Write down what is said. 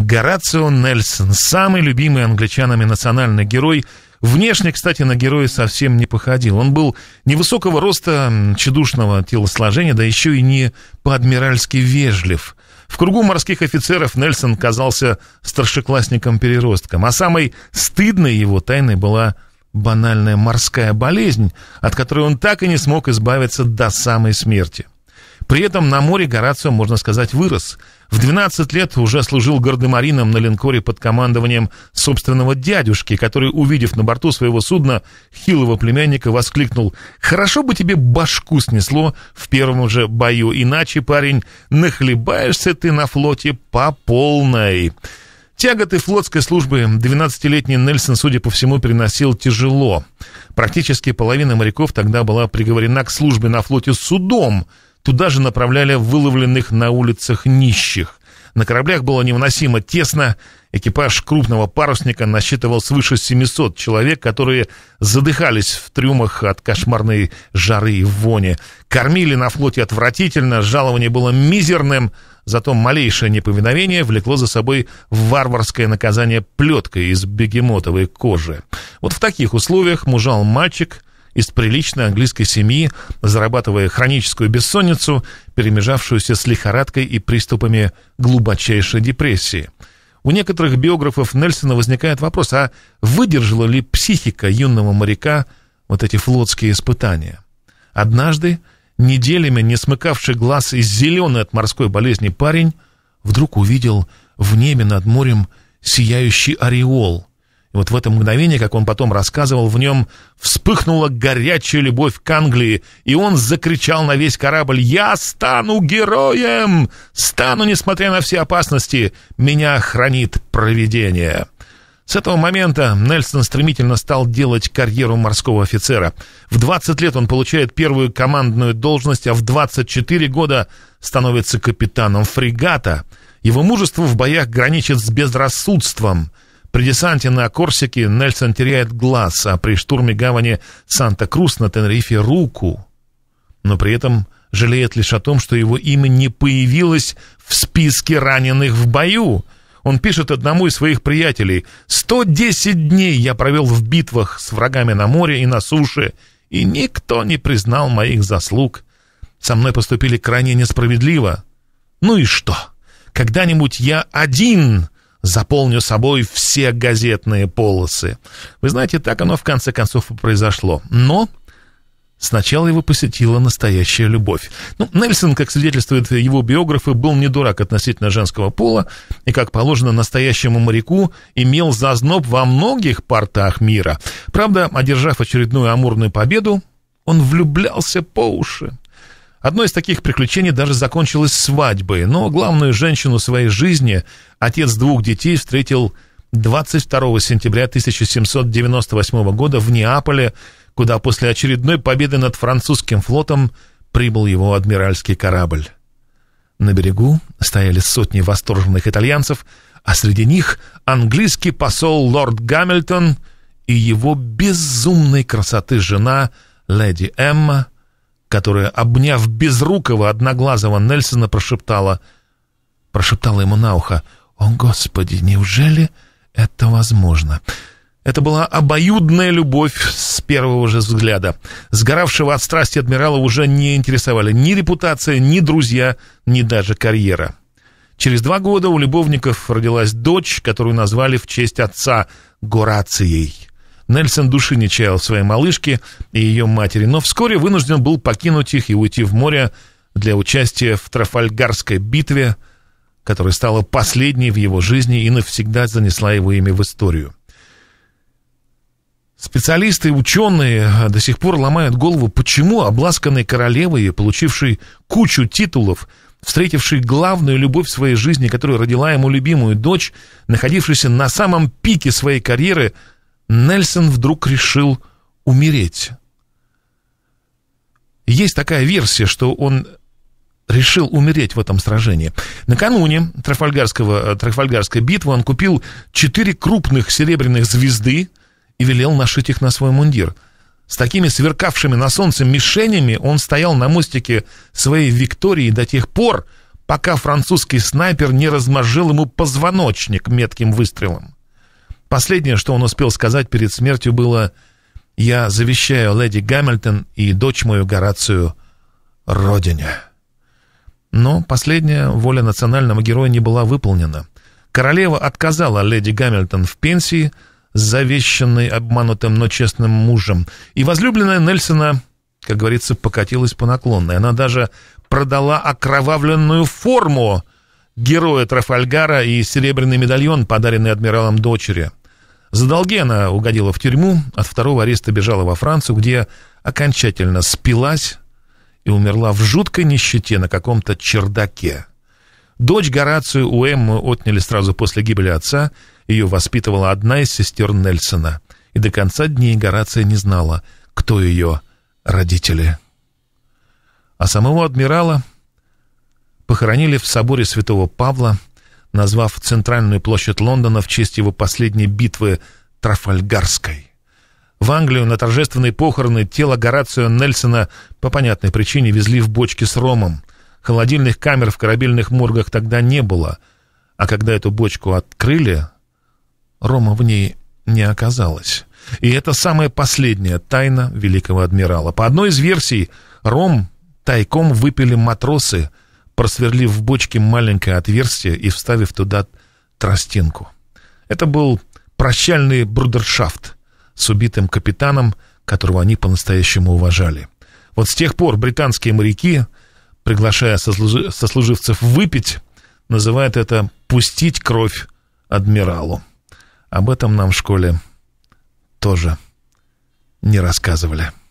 Горацио Нельсон, самый любимый англичанами национальный герой. Внешне, кстати, на героя совсем не походил. Он был невысокого роста, чудушного телосложения, да еще и не по-адмиральски вежлив. В кругу морских офицеров Нельсон казался старшеклассником-переростком, а самой стыдной его тайной была банальная морская болезнь, от которой он так и не смог избавиться до самой смерти – при этом на море Горацио, можно сказать, вырос. В 12 лет уже служил гардемарином на линкоре под командованием собственного дядюшки, который, увидев на борту своего судна хилого племянника, воскликнул «Хорошо бы тебе башку снесло в первом же бою, иначе, парень, нахлебаешься ты на флоте по полной». Тяготы флотской службы 12-летний Нельсон, судя по всему, переносил тяжело. Практически половина моряков тогда была приговорена к службе на флоте судом, Туда же направляли выловленных на улицах нищих. На кораблях было невыносимо тесно. Экипаж крупного парусника насчитывал свыше 700 человек, которые задыхались в трюмах от кошмарной жары и вони. Кормили на флоте отвратительно, жалование было мизерным, зато малейшее неповиновение влекло за собой варварское наказание плеткой из бегемотовой кожи. Вот в таких условиях мужал мальчик, из приличной английской семьи, зарабатывая хроническую бессонницу, перемежавшуюся с лихорадкой и приступами глубочайшей депрессии. У некоторых биографов Нельсона возникает вопрос, а выдержала ли психика юного моряка вот эти флотские испытания? Однажды, неделями не смыкавший глаз из зеленой от морской болезни парень, вдруг увидел в небе над морем сияющий ореол, вот в это мгновение, как он потом рассказывал, в нем вспыхнула горячая любовь к Англии, и он закричал на весь корабль «Я стану героем! Стану, несмотря на все опасности! Меня хранит провидение!» С этого момента Нельсон стремительно стал делать карьеру морского офицера. В 20 лет он получает первую командную должность, а в 24 года становится капитаном фрегата. Его мужество в боях граничит с безрассудством – при десанте на Корсике Нельсон теряет глаз, а при штурме гавани Санта-Крус на Тенерифе руку. Но при этом жалеет лишь о том, что его имя не появилось в списке раненых в бою. Он пишет одному из своих приятелей «110 дней я провел в битвах с врагами на море и на суше, и никто не признал моих заслуг. Со мной поступили крайне несправедливо. Ну и что? Когда-нибудь я один заполню собой все газетные полосы. Вы знаете, так оно в конце концов и произошло. Но Сначала его посетила настоящая любовь. Ну, Нельсон, как свидетельствуют его биографы, был не дурак относительно женского пола и, как положено настоящему моряку, имел зазноб во многих портах мира. Правда, одержав очередную амурную победу, он влюблялся по уши. Одно из таких приключений даже закончилось свадьбой, но главную женщину своей жизни отец двух детей встретил 22 сентября 1798 года в Неаполе, куда после очередной победы над французским флотом прибыл его адмиральский корабль. На берегу стояли сотни восторженных итальянцев, а среди них английский посол лорд Гамильтон и его безумной красоты жена леди Эмма – которая, обняв безрукого одноглазого Нельсона, прошептала, прошептала ему на ухо, «О, Господи, неужели это возможно?» Это была обоюдная любовь с первого же взгляда. Сгоравшего от страсти адмирала уже не интересовали ни репутация, ни друзья, ни даже карьера. Через два года у любовников родилась дочь, которую назвали в честь отца Горацией. Нельсон души не чаял своей малышки и ее матери, но вскоре вынужден был покинуть их и уйти в море для участия в Трафальгарской битве, которая стала последней в его жизни и навсегда занесла его имя в историю. Специалисты и ученые до сих пор ломают голову, почему обласканной королевой, получившей кучу титулов, встретивший главную любовь в своей жизни, которая родила ему любимую дочь, находившийся на самом пике своей карьеры – Нельсон вдруг решил умереть. Есть такая версия, что он решил умереть в этом сражении. Накануне Трафальгарского, э, Трафальгарской битвы он купил четыре крупных серебряных звезды и велел нашить их на свой мундир. С такими сверкавшими на солнце мишенями он стоял на мостике своей Виктории до тех пор, пока французский снайпер не размажил ему позвоночник метким выстрелом. Последнее, что он успел сказать перед смертью, было «Я завещаю леди Гамильтон и дочь мою Горацию родине». Но последняя воля национального героя не была выполнена. Королева отказала леди Гамильтон в пенсии, завещанной обманутым, но честным мужем, и возлюбленная Нельсона, как говорится, покатилась по наклонной. Она даже продала окровавленную форму героя Трафальгара и серебряный медальон, подаренный адмиралом дочери. За долги она угодила в тюрьму, от второго ареста бежала во Францию, где окончательно спилась и умерла в жуткой нищете на каком-то чердаке. Дочь Горацию у Эммы отняли сразу после гибели отца, ее воспитывала одна из сестер Нельсона, и до конца дней Горация не знала, кто ее родители. А самого адмирала похоронили в соборе святого Павла, назвав центральную площадь Лондона в честь его последней битвы Трафальгарской. В Англию на торжественные похороны тело Горацио Нельсона по понятной причине везли в бочке с ромом. Холодильных камер в корабельных моргах тогда не было, а когда эту бочку открыли, рома в ней не оказалось. И это самая последняя тайна великого адмирала. По одной из версий, ром тайком выпили матросы – просверлив в бочке маленькое отверстие и вставив туда тростинку. Это был прощальный брудершафт с убитым капитаном, которого они по-настоящему уважали. Вот с тех пор британские моряки, приглашая сослуживцев выпить, называют это «пустить кровь адмиралу». Об этом нам в школе тоже не рассказывали.